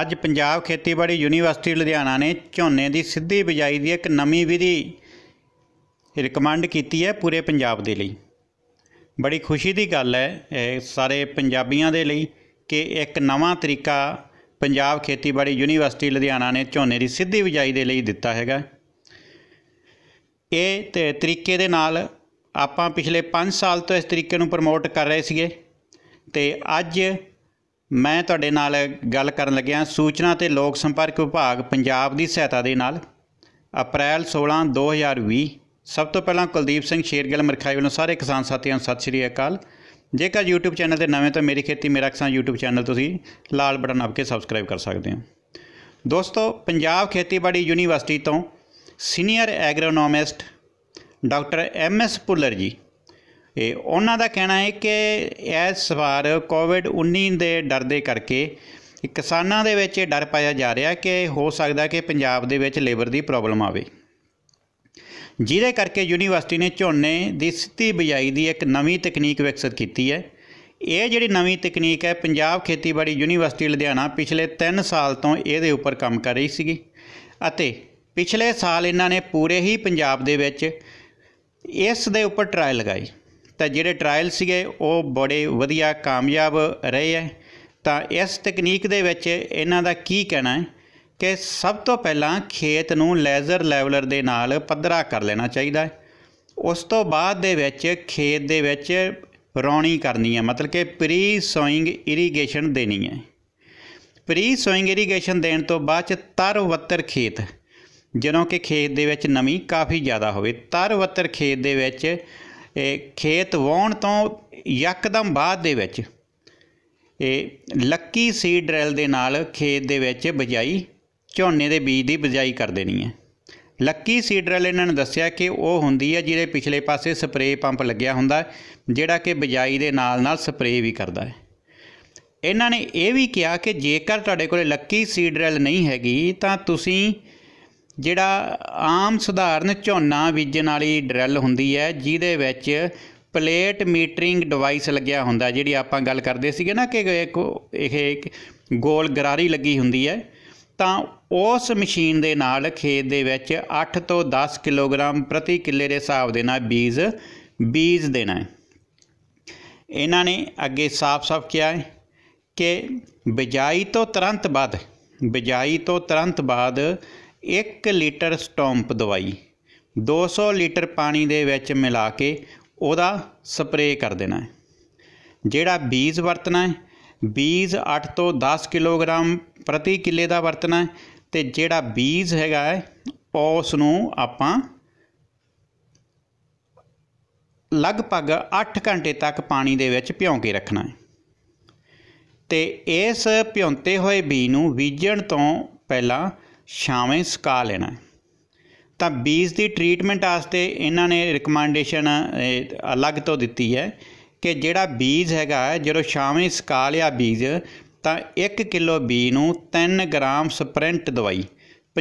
ਅੱਜ ਪੰਜਾਬ ਖੇਤੀਬਾੜੀ ਯੂਨੀਵਰਸਿਟੀ ਲੁਧਿਆਣਾ ਨੇ ਝੋਨੇ ਦੀ ਸਿੱਧੀ ਬਿਜਾਈ ਦੀ ਇੱਕ ਨਵੀਂ ਵਿਧੀ ਰਿਕਮੈਂਡ ਕੀਤੀ ਹੈ ਪੂਰੇ ਪੰਜਾਬ ਦੇ ਲਈ ਬੜੀ ਖੁਸ਼ੀ ਦੀ ਗੱਲ ਹੈ ਇਹ ਸਾਰੇ ਪੰਜਾਬੀਆਂ ਦੇ ਲਈ ਕਿ ਇੱਕ ਨਵਾਂ ਤਰੀਕਾ ਪੰਜਾਬ ਖੇਤੀਬਾੜੀ ਯੂਨੀਵਰਸਿਟੀ ਲੁਧਿਆਣਾ ਨੇ ਝੋਨੇ ਦੀ ਸਿੱਧੀ ਬਿਜਾਈ ਦੇ ਲਈ ਦਿੱਤਾ ਹੈਗਾ ਇਹ ਤਰੀਕੇ ਦੇ ਨਾਲ ਆਪਾਂ ਪਿਛਲੇ 5 ਸਾਲ ਤੋਂ ਇਸ ਤਰੀਕੇ ਨੂੰ ਪ੍ਰਮੋਟ ਕਰ ਰਹੇ ਸੀਗੇ ਤੇ ਅੱਜ ਮੈਂ ਤੁਹਾਡੇ ਨਾਲ ਗੱਲ ਕਰਨ ਲੱਗਿਆ ਸੂਚਨਾ ਤੇ ਲੋਕ ਸੰਪਰਕ ਵਿਭਾਗ ਪੰਜਾਬ ਦੀ ਸਹਾਇਤਾ ਦੇ ਨਾਲ ਅਪ੍ਰੈਲ 16 2020 ਸਭ ਤੋਂ ਪਹਿਲਾਂ ਕੁਲਦੀਪ ਸਿੰਘ ਸ਼ੇਰਗਿੱਲ ਮਰਖਾਈ ਵੱਲੋਂ ਸਾਰੇ ਕਿਸਾਨ ਸਾਥੀਆਂ ਨੂੰ ਸਤਿ ਸ਼੍ਰੀ ਅਕਾਲ ਜੇਕਰ YouTube ਚੈਨਲ ਤੇ ਨਵੇਂ ਤਾਂ ਮੇਰੀ ਖੇਤੀ ਮੇਰਾ ਕਿਸਾਨ YouTube ਚੈਨਲ ਤੁਸੀਂ ਲਾਲ ਬਟਨ ਅਪਕੇ ਸਬਸਕ੍ਰਾਈਬ ਕਰ ਸਕਦੇ ਹੋ ਦੋਸਤੋ ਪੰਜਾਬ ਖੇਤੀਬਾੜੀ ਯੂਨੀਵਰਸਿਟੀ ਤੋਂ senior agronomist doctor M S Pullar ji ਇਹ ਉਹਨਾਂ ਦਾ ਕਹਿਣਾ ਹੈ ਕਿ ਇਸ ਵਾਰ ਕੋਵਿਡ-19 ਦੇ ਡਰ ਦੇ ਕਰਕੇ ਕਿਸਾਨਾਂ ਦੇ ਵਿੱਚ ਇਹ ਡਰ ਪਾਇਆ ਜਾ ਰਿਹਾ ਕਿ ਹੋ ਸਕਦਾ ਕਿ ਪੰਜਾਬ ਦੇ ਵਿੱਚ ਲੇਬਰ ਦੀ ਪ੍ਰੋਬਲਮ ਆਵੇ ਜਿਹਦੇ ਕਰਕੇ ਯੂਨੀਵਰਸਿਟੀ ਨੇ ਝੋਨੇ ਦੀ ਸਿੱਧੀ ਬਿਜਾਈ ਦੀ ਇੱਕ ਨਵੀਂ ਤਕਨੀਕ ਵਿਕਸਿਤ ਕੀਤੀ ਹੈ ਇਹ ਜਿਹੜੀ ਨਵੀਂ ਤਕਨੀਕ ਹੈ ਪੰਜਾਬ ਖੇਤੀਬਾੜੀ ਯੂਨੀਵਰਸਿਟੀ ਲੁਧਿਆਣਾ ਪਿਛਲੇ 3 ਸਾਲ ਤੋਂ ਇਹਦੇ ਉੱਪਰ ਕੰਮ ਕਰ ਰਹੀ ਸੀਗੀ ਅਤੇ ਪਿਛਲੇ ਸਾਲ ਇਹਨਾਂ ਨੇ ਪੂਰੇ ਹੀ ਪੰਜਾਬ ਦੇ ਵਿੱਚ ਇਸ ਦੇ ਉੱਪਰ ਟਰਾਇਲ ਲਗਾਈ ਤਾਂ ਜਿਹੜੇ ਟ੍ਰਾਇਲ ਸੀਗੇ ਉਹ ਬੜੇ ਵਧੀਆ ਕਾਮਯਾਬ ਰਹੇ ਹੈ ਤਾਂ ਇਸ ਤਕਨੀਕ ਦੇ ਵਿੱਚ ਇਹਨਾਂ ਦਾ ਕੀ ਕਹਿਣਾ ਹੈ ਕਿ ਸਭ ਤੋਂ ਪਹਿਲਾਂ ਖੇਤ ਨੂੰ ਲੇਜ਼ਰ ਲੈਵਲਰ ਦੇ ਨਾਲ ਪੱਧਰਾ ਕਰ ਲੈਣਾ ਚਾਹੀਦਾ ਹੈ ਉਸ ਤੋਂ ਬਾਅਦ ਦੇ ਵਿੱਚ ਖੇਤ ਦੇ ਵਿੱਚ ਰੌਣੀ ਕਰਨੀ ਹੈ ਮਤਲਬ ਕਿ ਪ੍ਰੀ ਸੋਇੰਗ ਇਰੀਗੇਸ਼ਨ ਦੇਣੀ ਹੈ ਪ੍ਰੀ ਸੋਇੰਗ ਇਰੀਗੇਸ਼ਨ ਦੇਣ ਤੋਂ ਬਾਅਦ ਚ ਤਰ ਵੱਤਰ ਖੇਤ ਜਦੋਂ ਕਿ ਖੇਤ ਦੇ ਵਿੱਚ ਨਮੀ ਕਾਫੀ ਜ਼ਿਆਦਾ ਹੋਵੇ ਤਰ ਵੱਤਰ ਖੇਤ ਦੇ ਵਿੱਚ ਖੇਤ ਵਾਉਣ ਤੋਂ ਯਕਦਮ ਬਾਅਦ ਦੇ ਵਿੱਚ ਇਹ ਲੱਕੀ ਸੀਡ ਡਰਿਲ ਦੇ ਨਾਲ ਖੇਤ ਦੇ ਵਿੱਚ ਬਜਾਈ ਝੋਨੇ ਦੇ ਬੀਜ ਦੀ ਬਜਾਈ ਕਰ ਦੇਣੀ ਹੈ ਲੱਕੀ ਸੀਡ ਡਰਿਲ ਇਹਨਾਂ ਨੇ ਦੱਸਿਆ ਕਿ ਉਹ ਹੁੰਦੀ ਹੈ ਜਿਹਦੇ ਪਿਛਲੇ ਪਾਸੇ ਸਪਰੇ ਪੰਪ ਲੱਗਿਆ ਹੁੰਦਾ ਜਿਹੜਾ ਕਿ ਬਜਾਈ ਦੇ ਨਾਲ ਨਾਲ ਸਪਰੇ ਵੀ ਕਰਦਾ ਹੈ ਇਹਨਾਂ ਨੇ ਇਹ ਵੀ ਕਿਹਾ ਕਿ ਜੇਕਰ ਤੁਹਾਡੇ ਕੋਲ ਲੱਕੀ ਸੀਡ ਡਰਿਲ ਨਹੀਂ ਹੈਗੀ ਤਾਂ ਤੁਸੀਂ ਜਿਹੜਾ ਆਮ ਸਧਾਰਨ ਝੋਨਾ ਬੀਜਣ ਵਾਲੀ ਡਰੈਲ ਹੁੰਦੀ ਹੈ ਜਿਹਦੇ ਵਿੱਚ ਪਲੇਟ ਮੀਟਰਿੰਗ ਡਿਵਾਈਸ ਲੱਗਿਆ ਹੁੰਦਾ ਜਿਹੜੀ ਆਪਾਂ ਗੱਲ ਕਰਦੇ ਸੀਗੇ ਨਾ ਕਿ ਇੱਕ ਇਹ ਇੱਕ ਗੋਲ ਗਰਾਰੀ ਲੱਗੀ ਹੁੰਦੀ ਹੈ ਤਾਂ ਉਸ ਮਸ਼ੀਨ ਦੇ ਨਾਲ ਖੇਤ ਦੇ ਵਿੱਚ 8 ਤੋਂ 10 ਕਿਲੋਗ੍ਰਾਮ ਪ੍ਰਤੀ ਕਿੱਲੇ ਦੇ ਹਿਸਾਬ ਦੇ ਨਾਲ ਬੀਜ ਬੀਜ ਦੇਣਾ ਹੈ ਇਹਨਾਂ ਨੇ ਅੱਗੇ ਸਾਫ਼-ਸਾਫ਼ ਕਿਹਾ ਹੈ ਕਿ ਬਿਜਾਈ ਤੋਂ ਤੁਰੰਤ ਬਾਅਦ ਬਿਜਾਈ ਤੋਂ ਤੁਰੰਤ ਬਾਅਦ 1 ਲੀਟਰ ਸਟੋਂਪ ਦਵਾਈ 200 ਲੀਟਰ ਪਾਣੀ ਦੇ ਵਿੱਚ ਮਿਲਾ ਕੇ ਉਹਦਾ ਸਪਰੇਅ ਕਰ ਦੇਣਾ ਹੈ ਜਿਹੜਾ ਬੀਜ ਵਰਤਣਾ ਹੈ ਬੀਜ 8 ਤੋਂ 10 ਕਿਲੋਗ੍ਰਾਮ ਪ੍ਰਤੀ ਕਿੱਲੇ ਦਾ ਵਰਤਣਾ ਹੈ ਤੇ ਜਿਹੜਾ ਬੀਜ ਹੈਗਾ ਹੈ ਉਸ ਨੂੰ ਆਪਾਂ ਲਗਭਗ 8 ਘੰਟੇ ਤੱਕ ਪਾਣੀ ਦੇ ਵਿੱਚ ਭਿਉਂ ਕੇ ਰੱਖਣਾ ਹੈ ਤੇ ਇਸ ਭਿਉਂਤੇ ਹੋਏ ਬੀਜ ਨੂੰ ਬੀਜਣ ਤੋਂ ਪਹਿਲਾਂ ਛਾਵੇਂ ਸੁਕਾ ਲੈਣਾ ਤਾਂ ਬੀਜ ਦੀ ਟ੍ਰੀਟਮੈਂਟ ਵਾਸਤੇ ਇਹਨਾਂ ਨੇ ਰეკਮੈਂਡੇਸ਼ਨ ਅਲੱਗ ਤੋਂ ਦਿੱਤੀ ਹੈ ਕਿ ਜਿਹੜਾ ਬੀਜ ਹੈਗਾ ਜਦੋਂ ਛਾਵੇਂ ਸੁਕਾ ਲਿਆ ਬੀਜ ਤਾਂ 1 ਕਿਲੋ ਬੀ ਨੂੰ 3 ਗ੍ਰਾਮ ਸਪ੍ਰਿੰਟ ਦਵਾਈ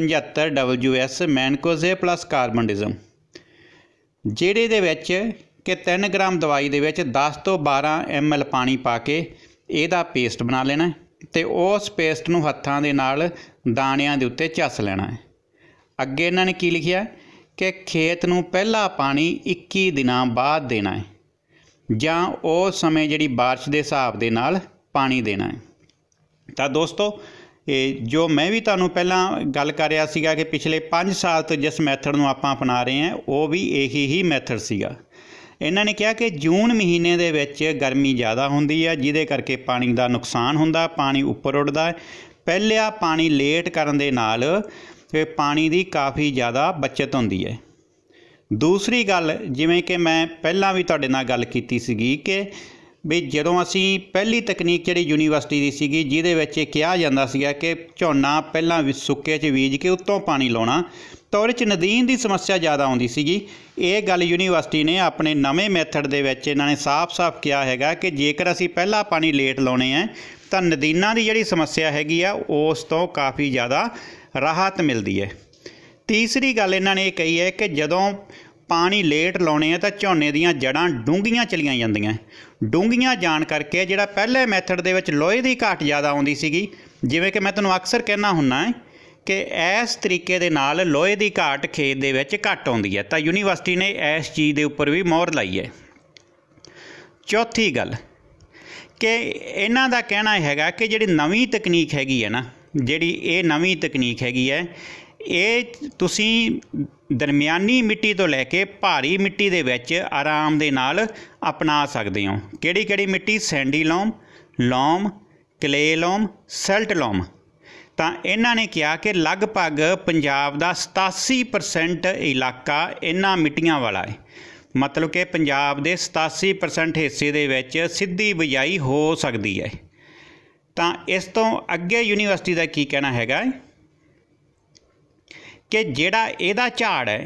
75 WS ਮੈਨਕੋਜ਼ੇ ਪਲੱਸ ਕਾਰਬਨਡਿਜ਼ਮ ਜਿਹੜੇ ਦੇ ਵਿੱਚ ਕਿ 3 ਗ੍ਰਾਮ ਦਵਾਈ ਦੇ ਵਿੱਚ 10 ਤੋਂ 12 ml ਪਾਣੀ ਪਾ ਕੇ ਇਹਦਾ ਪੇਸਟ ਬਣਾ ਲੈਣਾ ਤੇ ਉਸ ਪੇਸਟ ਨੂੰ ਹੱਥਾਂ ਦੇ ਨਾਲ ਦਾਣਿਆਂ ਦੇ ਉੱਤੇ ਚੱਸ ਲੈਣਾ ਹੈ ਅੱਗੇ ਇਹਨਾਂ ਨੇ ਕੀ ਲਿਖਿਆ ਕਿ ਖੇਤ ਨੂੰ ਪਹਿਲਾ ਪਾਣੀ 21 ਦਿਨਾਂ ਬਾਅਦ ਦੇਣਾ ਹੈ ਜਾਂ ਉਹ ਸਮੇਂ ਜਿਹੜੀ بارش ਦੇ ਹਿਸਾਬ ਦੇ ਨਾਲ ਪਾਣੀ ਦੇਣਾ ਹੈ ਤਾਂ ਦੋਸਤੋ ਇਹ ਜੋ ਮੈਂ ਵੀ ਤੁਹਾਨੂੰ ਪਹਿਲਾਂ ਗੱਲ ਕਰ ਰਿਹਾ ਸੀਗਾ ਕਿ ਪਿਛਲੇ 5 ਸਾਲ ਤੋਂ ਜਿਸ ਮੈਥਡ ਨੂੰ ਆਪਾਂ ਅਪਣਾ ਰਹੇ ਹਾਂ ਉਹ ਵੀ ਇਹੀ ਹੀ ਮੈਥਡ ਸੀਗਾ ਇਹਨਾਂ ਨੇ ਕਿਹਾ ਕਿ ਜੂਨ ਮਹੀਨੇ ਦੇ ਵਿੱਚ ਗਰਮੀ ਜ਼ਿਆਦਾ ਹੁੰਦੀ ਹੈ ਜਿਹਦੇ ਕਰਕੇ ਪਾਣੀ ਦਾ ਨੁਕਸਾਨ ਹੁੰਦਾ ਪਾਣੀ ਉੱਪਰ ਉੱਡਦਾ ਪਹਿਲਿਆ ਪਾਣੀ ਲੇਟ ਕਰਨ ਦੇ ਨਾਲ ਤੇ ਪਾਣੀ ਦੀ ਕਾਫੀ ਜ਼ਿਆਦਾ ਬਚਤ ਹੁੰਦੀ ਹੈ ਦੂਸਰੀ ਗੱਲ ਜਿਵੇਂ ਕਿ ਮੈਂ ਪਹਿਲਾਂ ਵੀ ਤੁਹਾਡੇ ਨਾਲ ਗੱਲ ਕੀਤੀ ਸੀਗੀ ਕਿ ਵੀ ਜਦੋਂ ਅਸੀਂ ਪਹਿਲੀ ਤਕਨੀਕ ਜਿਹੜੀ ਯੂਨੀਵਰਸਿਟੀ ਦੀ ਸੀਗੀ ਜਿਹਦੇ ਵਿੱਚ ਇਹ ਕਿਹਾ ਜਾਂਦਾ ਸੀਗਾ ਕਿ ਝੋਨਾ ਪਹਿਲਾਂ ਸੁੱਕੇ 'ਚ ਬੀਜ ਕੇ ਉੱਤੋਂ ਪਾਣੀ ਲਾਉਣਾ ਤਾਂ ਉਹਦੇ 'ਚ ਨਦੀਨ ਦੀ ਸਮੱਸਿਆ ਜ਼ਿਆਦਾ ਆਉਂਦੀ ਸੀਗੀ ਇਹ ਗੱਲ ਯੂਨੀਵਰਸਿਟੀ ਨੇ ਆਪਣੇ ਨਵੇਂ ਮੈਥਡ ਦੇ ਵਿੱਚ ਇਹਨਾਂ ਨੇ ਸਾਫ਼-ਸਾਫ਼ ਕਿਹਾ ਹੈਗਾ ਕਿ ਜੇਕਰ ਅਸੀਂ ਪਹਿਲਾ ਪਾਣੀ ਲੇਟ ਲਾਉਣੇ ਆ ਤਾਂ ਨਦੀਨਾਂ ਦੀ ਜਿਹੜੀ ਸਮੱਸਿਆ ਹੈਗੀ ਆ ਉਸ ਤੋਂ ਕਾਫੀ ਜ਼ਿਆਦਾ ਰਾਹਤ ਮਿਲਦੀ ਹੈ ਤੀਸਰੀ ਗੱਲ ਇਹਨਾਂ ਨੇ ਇਹ ਕਹੀ ਹੈ ਕਿ ਜਦੋਂ ਪਾਣੀ ਲੇਟ ਲਾਉਣੇ ਆ ਤਾਂ ਝੋਨੇ ਦੀਆਂ ਜੜਾਂ ਡੂੰਘੀਆਂ ਚਲੀਆਂ ਜਾਂਦੀਆਂ ਡੂੰਘੀਆਂ ਜਾਣ ਕਰਕੇ ਜਿਹੜਾ ਪਹਿਲੇ ਮੈਥਡ ਦੇ ਵਿੱਚ ਲੋਹੇ ਦੀ ਘਾਟ ਜ਼ਿਆਦਾ ਆਉਂਦੀ ਸੀਗੀ ਜਿਵੇਂ ਕਿ ਮੈਂ ਤੁਹਾਨੂੰ ਅਕਸਰ ਕਹਿਣਾ ਹੁੰਨਾ ਹੈ ਕਿ ਇਸ ਤਰੀਕੇ ਦੇ ਨਾਲ ਲੋਹੇ ਦੀ ਘਾਟ ਖੇਤ ਦੇ ਵਿੱਚ ਘਟ ਆਉਂਦੀ ਹੈ ਤਾਂ ਯੂਨੀਵਰਸਿਟੀ ਨੇ ਇਸ ਚੀਜ਼ ਦੇ ਉੱਪਰ ਵੀ ਮੋਹਰ ਲਾਈ ਹੈ ਚੌਥੀ ਗੱਲ ਕਿ ਇਹਨਾਂ ਦਾ ਕਹਿਣਾ ਹੈਗਾ ਕਿ ਜਿਹੜੀ ਨਵੀਂ ਤਕਨੀਕ ਹੈਗੀ ਹੈ ਨਾ ਜਿਹੜੀ ਇਹ ਨਵੀਂ ਤਕਨੀਕ ਹੈਗੀ ਹੈ ਇਹ ਤੁਸੀਂ ਦਰਮਿਆਨੀ ਮਿੱਟੀ ਤੋਂ ਲੈ ਕੇ ਭਾਰੀ ਮਿੱਟੀ ਦੇ ਵਿੱਚ ਆਰਾਮ ਦੇ ਨਾਲ ਅਪਣਾ ਸਕਦੇ ਹੋ ਕਿਹੜੀ ਕਿਹੜੀ ਮਿੱਟੀ ਸੈਂਡੀ ਲੋਮ ਲੋਮ ਕਲੇ ਲੋਮ ਸੈਲਟ ਲੋਮ ਤਾਂ ਇਹਨਾਂ ਨੇ ਕਿਹਾ ਕਿ ਲਗਭਗ ਪੰਜਾਬ ਦਾ 87% ਇਲਾਕਾ ਇਹਨਾਂ ਮਿੱਟੀਆਂ ਵਾਲਾ ਹੈ ਮਤਲਬ ਕਿ ਪੰਜਾਬ ਦੇ 87% ਹਿੱਸੇ ਦੇ ਵਿੱਚ ਸਿੱਧੀ ਬਿਜਾਈ ਹੋ ਸਕਦੀ ਹੈ ਤਾਂ ਇਸ ਤੋਂ ਅੱਗੇ ਯੂਨੀਵਰਸਿਟੀ ਦਾ ਕੀ ਕਹਿਣਾ ਹੈਗਾ ਕਿ ਜਿਹੜਾ ਇਹਦਾ ਝਾੜ ਹੈ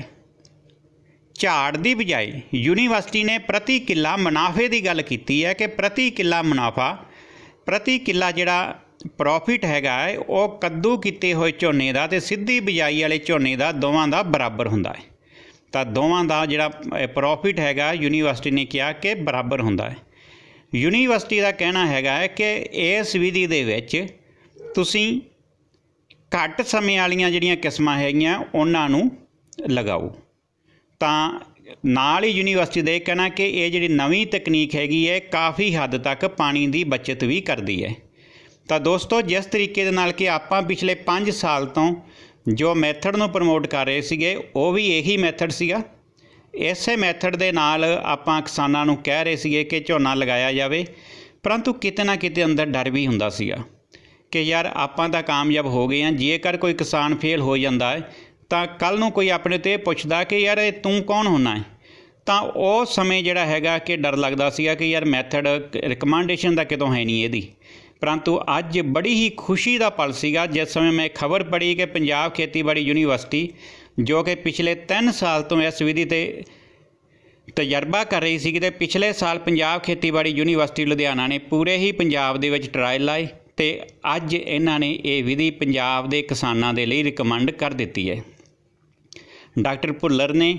ਝਾੜ ਦੀ ਬਜਾਈ ਯੂਨੀਵਰਸਿਟੀ ਨੇ ਪ੍ਰਤੀ ਕਿੱਲਾ ਮੁਨਾਫੇ ਦੀ ਗੱਲ ਕੀਤੀ ਹੈ ਕਿ ਪ੍ਰਤੀ ਕਿੱਲਾ ਮੁਨਾਫਾ ਪ੍ਰਤੀ ਕਿੱਲਾ ਜਿਹੜਾ ਪ੍ਰੋਫਿਟ ਹੈਗਾ ਉਹ ਕੱਦੂ ਕੀਤੇ ਹੋਏ ਝੋਨੇ ਦਾ ਤੇ ਸਿੱਧੀ ਬਿਜਾਈ ਵਾਲੇ ਝੋਨੇ ਦਾ ਦੋਵਾਂ ਦਾ ਬਰਾਬਰ ਹੁੰਦਾ ਹੈ ਤਾਂ ਦੋਵਾਂ ਦਾ ਜਿਹੜਾ ਪ੍ਰੋਫਿਟ ਹੈਗਾ ਯੂਨੀਵਰਸਿਟੀ ਨੇ ਕਿਹਾ ਕਿ ਬਰਾਬਰ ਹੁੰਦਾ ਹੈ ਯੂਨੀਵਰਸਿਟੀ ਦਾ ਕਹਿਣਾ ਹੈਗਾ ਹੈ ਕਿ ਇਸ ਵਿਧੀ ਦੇ ਵਿੱਚ ਤੁਸੀਂ ਘੱਟ ਸਮੇਂ ਵਾਲੀਆਂ ਜਿਹੜੀਆਂ ਕਿਸਮਾਂ ਹੈਗੀਆਂ ਉਹਨਾਂ ਨੂੰ ਲਗਾਓ ਤਾਂ ਨਾਲ ਹੀ ਯੂਨੀਵਰਸਿਟੀ ਦੇ ਕਹਿਣਾ ਕਿ ਇਹ ਜਿਹੜੀ ਨਵੀਂ ਤਕਨੀਕ ਹੈਗੀ ਹੈ ਕਾਫੀ ਹੱਦ ਤੱਕ ਪਾਣੀ ਦੀ ਬਚਤ ਵੀ ਕਰਦੀ ਹੈ ਤਾਂ ਦੋਸਤੋ ਜਿਸ ਤਰੀਕੇ ਦੇ ਨਾਲ ਕਿ ਆਪਾਂ ਪਿਛਲੇ 5 ਸਾਲ ਤੋਂ ਜੋ ਮੈਥਡ ਨੂੰ ਪ੍ਰਮੋਟ ਕਰ ਰਹੇ ਸੀਗੇ ਉਹ ਵੀ ਇਹੀ ਮੈਥਡ ਸੀਗਾ ਐਸੇ ਮੈਥਡ ਦੇ ਨਾਲ ਆਪਾਂ ਕਿਸਾਨਾਂ ਨੂੰ ਕਹਿ ਰਹੇ ਸੀਗੇ ਕਿ ਝੋਨਾ ਲਗਾਇਆ ਜਾਵੇ ਪਰੰਤੂ ਕਿਤੇ ਨਾ ਕਿਤੇ ਅੰਦਰ ਡਰ ਵੀ ਹੁੰਦਾ ਸੀਗਾ ਕਿ ਯਾਰ ਆਪਾਂ ਤਾਂ ਕਾਮਯਾਬ ਹੋ ਗਏ ਆ ਜੇਕਰ ਕੋਈ ਕਿਸਾਨ ਫੇਲ ਹੋ ਜਾਂਦਾ ਹੈ ਤਾਂ ਕੱਲ ਨੂੰ ਕੋਈ ਆਪਣੇ ਤੇ ਪੁੱਛਦਾ ਕਿ ਯਾਰ ਇਹ ਤੂੰ ਕੌਣ ਹੋਣਾ ਹੈ ਤਾਂ ਉਹ ਸਮੇਂ ਜਿਹੜਾ ਹੈਗਾ ਕਿ ਡਰ ਲੱਗਦਾ ਸੀਗਾ ਕਿ ਯਾਰ ਮੈਥਡ ਰਿਕਮੈਂਡੇਸ਼ਨ ਦਾ ਕਿਤੋਂ ਹੈ ਨਹੀਂ ਇਹਦੀ ਪਰੰਤੂ ਅੱਜ ਬੜੀ ਹੀ ਖੁਸ਼ੀ ਦਾ ਪਲ ਸੀਗਾ ਜਿਸ ਸਮੇਂ ਮੈਂ ਖਬਰ ਪੜੀ ਕਿ ਪੰਜਾਬ ਖੇਤੀਬਾੜੀ ਯੂਨੀਵਰਸਿਟੀ ਜੋ ਕਿ ਪਿਛਲੇ 3 ਸਾਲ ਤੋਂ ਇਸ ਵਿਧੀ ਤੇ ਤਜਰਬਾ ਕਰ ਰਹੀ ਸੀ ਕਿ ਤੇ ਪਿਛਲੇ ਸਾਲ ਪੰਜਾਬ ਖੇਤੀਬਾੜੀ ਯੂਨੀਵਰਸਿਟੀ ਲੁਧਿਆਣਾ ਨੇ ਪੂਰੇ ਹੀ ਪੰਜਾਬ ਦੇ ਵਿੱਚ ਟਰਾਇਲ ਲਾਏ ਤੇ ਅੱਜ ਇਹਨਾਂ ਨੇ ਇਹ ਵਿਧੀ ਪੰਜਾਬ ਦੇ ਕਿਸਾਨਾਂ ਦੇ ਲਈ ਰეკਮੈਂਡ ਕਰ ਦਿੱਤੀ ਹੈ ਡਾਕਟਰ ਭੁੱਲਰ ਨੇ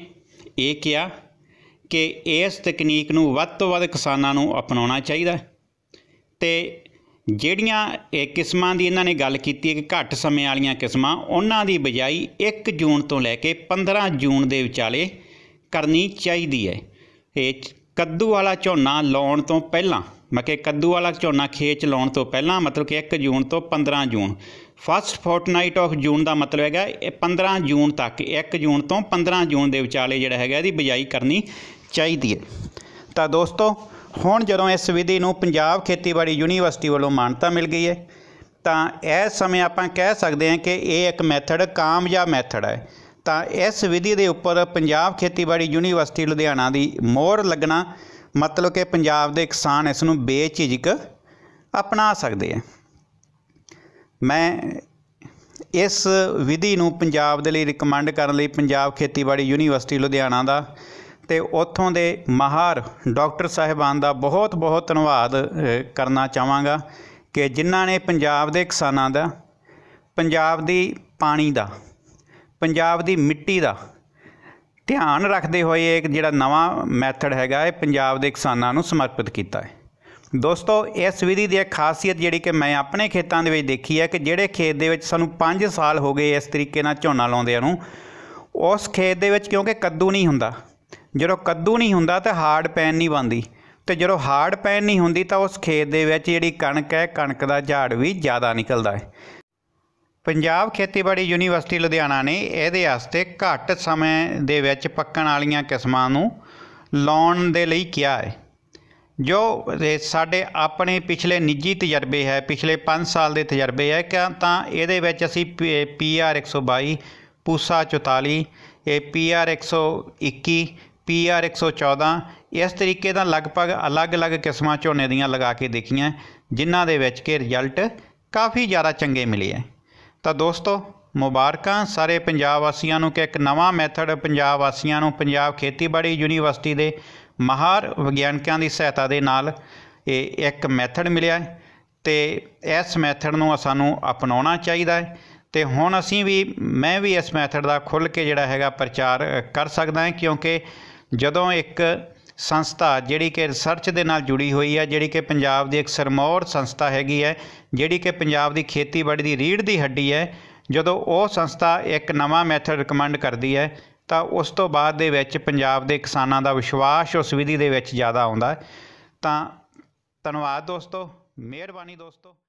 ਇਹ ਕਿਹਾ ਕਿ ਇਸ ਤਕਨੀਕ ਨੂੰ ਵੱਧ ਤੋਂ ਵੱਧ ਕਿਸਾਨਾਂ ਨੂੰ ਅਪਣਾਉਣਾ ਚਾਹੀਦਾ ਤੇ ਜਿਹੜੀਆਂ ਇਹ ਕਿਸਮਾਂ ਦੀ ਇਹਨਾਂ ਨੇ ਗੱਲ ਕੀਤੀ ਹੈ ਕਿ ਘੱਟ ਸਮੇਂ ਵਾਲੀਆਂ ਕਿਸਮਾਂ ਉਹਨਾਂ ਦੀ ਬਜਾਈ 1 ਜੂਨ ਤੋਂ ਲੈ ਕੇ 15 ਜੂਨ ਦੇ ਵਿਚਾਲੇ ਕਰਨੀ ਚਾਹੀਦੀ ਹੈ ਇਹ ਕੱਦੂ ਵਾਲਾ ਝੋਨਾ ਲਾਉਣ ਤੋਂ ਪਹਿਲਾਂ ਕਿ ਕੱਦੂ ਵਾਲਾ ਝੋਨਾ ਖੇਚ ਲਾਉਣ ਤੋਂ ਪਹਿਲਾਂ ਮਤਲਬ ਕਿ 1 ਜੂਨ ਤੋਂ 15 ਜੂਨ ਫਸਟ ਫੋਰਟਨਾਈਟ ਆਫ ਜੂਨ ਦਾ ਮਤਲਬ ਹੈਗਾ ਇਹ 15 ਜੂਨ ਤੱਕ 1 ਜੂਨ ਤੋਂ 15 ਜੂਨ ਦੇ ਵਿਚਾਲੇ ਜਿਹੜਾ ਹੈਗਾ ਇਹਦੀ ਬਜਾਈ ਕਰਨੀ ਚਾਹੀਦੀ ਹੈ ਤਾਂ ਦੋਸਤੋ ਹੁਣ ਜਦੋਂ ਇਸ ਵਿਧੀ ਨੂੰ ਪੰਜਾਬ ਖੇਤੀਬਾੜੀ ਯੂਨੀਵਰਸਿਟੀ ਵੱਲੋਂ ਮਾਨਤਾ ਮਿਲ ਗਈ ਹੈ ਤਾਂ ਇਸ ਸਮੇਂ ਆਪਾਂ ਕਹਿ ਸਕਦੇ ਹਾਂ ਕਿ ਇਹ ਇੱਕ ਮੈਥਡ ਕਾਮਯਾਬ ਮੈਥਡ ਹੈ ਤਾਂ ਇਸ ਵਿਧੀ ਦੇ ਉੱਪਰ ਪੰਜਾਬ ਖੇਤੀਬਾੜੀ ਯੂਨੀਵਰਸਿਟੀ ਲੁਧਿਆਣਾ ਦੀ ਮੋਹਰ ਲੱਗਣਾ ਮਤਲਬ ਕਿ ਪੰਜਾਬ ਦੇ ਕਿਸਾਨ ਇਸ ਨੂੰ ਬੇਝਿਜਕ ਅਪਣਾ ਸਕਦੇ ਆ ਮੈਂ ਇਸ ਵਿਧੀ ਨੂੰ ਪੰਜਾਬ ਦੇ ਲਈ ਰეკਮੈਂਡ ਕਰਨ ਲਈ ਪੰਜਾਬ ਖੇਤੀਬਾੜੀ ਯੂਨੀਵਰਸਿਟੀ ਲੁਧਿਆਣਾ ਦਾ ਤੇ ਉੱਥੋਂ ਦੇ ਮਹਾਰ ਡਾਕਟਰ ਸਾਹਿਬਾਨ ਦਾ ਬਹੁਤ ਬਹੁਤ ਧੰਨਵਾਦ ਕਰਨਾ ਚਾਹਾਂਗਾ ਕਿ ਜਿਨ੍ਹਾਂ ਨੇ ਪੰਜਾਬ ਦੇ ਕਿਸਾਨਾਂ ਦਾ ਪੰਜਾਬ ਦੀ ਪਾਣੀ ਦਾ ਪੰਜਾਬ ਦੀ ਮਿੱਟੀ ਦਾ ਧਿਆਨ ਰੱਖਦੇ ਹੋਏ ਇੱਕ ਜਿਹੜਾ ਨਵਾਂ ਮੈਥਡ ਹੈਗਾ ਇਹ ਪੰਜਾਬ ਦੇ ਕਿਸਾਨਾਂ ਨੂੰ ਸਮਰਪਿਤ ਕੀਤਾ ਹੈ ਦੋਸਤੋ ਇਸ ਵਿਧੀ ਦੀ ਇੱਕ ਖਾਸੀਅਤ ਜਿਹੜੀ ਕਿ ਮੈਂ ਆਪਣੇ ਖੇਤਾਂ ਦੇ ਵਿੱਚ ਦੇਖੀ ਹੈ ਕਿ ਜਿਹੜੇ ਖੇਤ ਦੇ ਵਿੱਚ ਸਾਨੂੰ 5 ਸਾਲ ਹੋ ਗਏ ਇਸ ਤਰੀਕੇ ਨਾਲ ਝੋਨਾ ਲਾਉਂਦਿਆਂ ਨੂੰ ਉਸ ਖੇਤ ਦੇ ਵਿੱਚ ਕਿਉਂਕਿ ਕੱਦੂ ਨਹੀਂ ਹੁੰਦਾ ਜਦੋਂ ਕੱਦੂ ਨਹੀਂ ਹੁੰਦਾ ਤਾਂ ਹਾਰਡ ਪੈਨ ਨਹੀਂ ਬਣਦੀ ਤੇ ਜਦੋਂ ਹਾਰਡ ਪੈਨ ਨਹੀਂ ਹੁੰਦੀ ਤਾਂ ਉਸ ਖੇਤ ਦੇ ਵਿੱਚ ਜਿਹੜੀ ਕਣਕ ਹੈ ਕਣਕ ਦਾ ਝਾੜ ਵੀ ਜ਼ਿਆਦਾ ਨਿਕਲਦਾ ਹੈ ਪੰਜਾਬ ਖੇਤੀਬਾੜੀ ਯੂਨੀਵਰਸਿਟੀ ਲੁਧਿਆਣਾ ਨੇ ਇਹਦੇ ਵਾਸਤੇ ਘੱਟ ਸਮੇਂ ਦੇ ਵਿੱਚ ਪੱਕਣ ਵਾਲੀਆਂ ਕਿਸਮਾਂ ਨੂੰ ਲਾਉਣ ਦੇ ਲਈ ਕਿਹਾ ਹੈ ਜੋ ਸਾਡੇ ਆਪਣੇ ਪਿਛਲੇ ਨਿੱਜੀ ਤਜਰਬੇ ਹੈ ਪਿਛਲੇ 5 ਸਾਲ ਦੇ ਤਜਰਬੇ ਹੈ ਕਿ ਤਾਂ ਇਹਦੇ ਵਿੱਚ ਅਸੀਂ ਪੀਆਰ 122 ਪੂਸਾ 44 ਇਹ ਪੀਆਰ 121 ਆਰ 114 ਇਸ ਤਰੀਕੇ ਦਾ ਲਗਭਗ ਅਲੱਗ-ਅਲੱਗ ਕਿਸਮਾਂ ਝੋਨੇ ਦੀਆਂ ਲਗਾ ਕੇ ਦੇਖੀਆਂ ਜਿਨ੍ਹਾਂ ਦੇ ਵਿੱਚ ਕਿ ਰਿਜ਼ਲਟ ਕਾਫੀ ਜ਼ਿਆਦਾ ਚੰਗੇ ਮਿਲੇ ਹੈ ਤਾਂ ਦੋਸਤੋ ਮੁਬਾਰਕਾਂ ਸਾਰੇ ਪੰਜਾਬ ਵਾਸੀਆਂ ਨੂੰ ਕਿ ਇੱਕ ਨਵਾਂ ਮੈਥਡ ਪੰਜਾਬ ਵਾਸੀਆਂ ਨੂੰ ਪੰਜਾਬ ਖੇਤੀਬਾੜੀ ਯੂਨੀਵਰਸਿਟੀ ਦੇ ਮਹਾਰ ਵਿਗਿਆਨਕਾਂ ਦੀ ਸਹਾਇਤਾ ਦੇ ਨਾਲ ਇਹ ਇੱਕ ਮੈਥਡ ਮਿਲਿਆ ਹੈ ਤੇ ਇਸ ਮੈਥਡ ਨੂੰ ਸਾਨੂੰ ਅਪਣਾਉਣਾ ਚਾਹੀਦਾ ਹੈ ਤੇ ਹੁਣ ਅਸੀਂ ਵੀ ਮੈਂ ਵੀ ਇਸ ਮੈਥਡ ਦਾ ਖੁੱਲ ਕੇ ਜਿਹੜਾ ਹੈਗਾ ਪ੍ਰਚਾਰ ਕਰ ਸਕਦਾ ਹਾਂ ਕਿਉਂਕਿ ਜਦੋਂ ਇੱਕ ਸੰਸਥਾ ਜਿਹੜੀ ਕਿ ਰਿਸਰਚ ਦੇ ਨਾਲ ਜੁੜੀ ਹੋਈ ਹੈ ਜਿਹੜੀ ਕਿ ਪੰਜਾਬ ਦੀ ਇੱਕ ਸਰਮੌਰ ਸੰਸਥਾ ਹੈਗੀ ਹੈ ਜਿਹੜੀ ਕਿ ਪੰਜਾਬ ਦੀ ਖੇਤੀਬਾੜੀ ਦੀ ਰੀੜ ਦੀ ਹੱਡੀ ਹੈ ਜਦੋਂ ਉਹ ਸੰਸਥਾ ਇੱਕ ਨਵਾਂ ਮੈਥਡ ਰეკਮੈਂਡ ਕਰਦੀ ਹੈ ਤਾਂ ਉਸ ਤੋਂ ਬਾਅਦ ਦੇ ਵਿੱਚ ਪੰਜਾਬ ਦੇ ਕਿਸਾਨਾਂ ਦਾ ਵਿਸ਼ਵਾਸ ਉਸ ਵਿਧੀ ਦੇ ਵਿੱਚ ਜ਼ਿਆਦਾ ਆਉਂਦਾ ਤਾਂ ਧੰਨਵਾਦ ਦੋਸਤੋ ਮਿਹਰਬਾਨੀ ਦੋਸਤੋ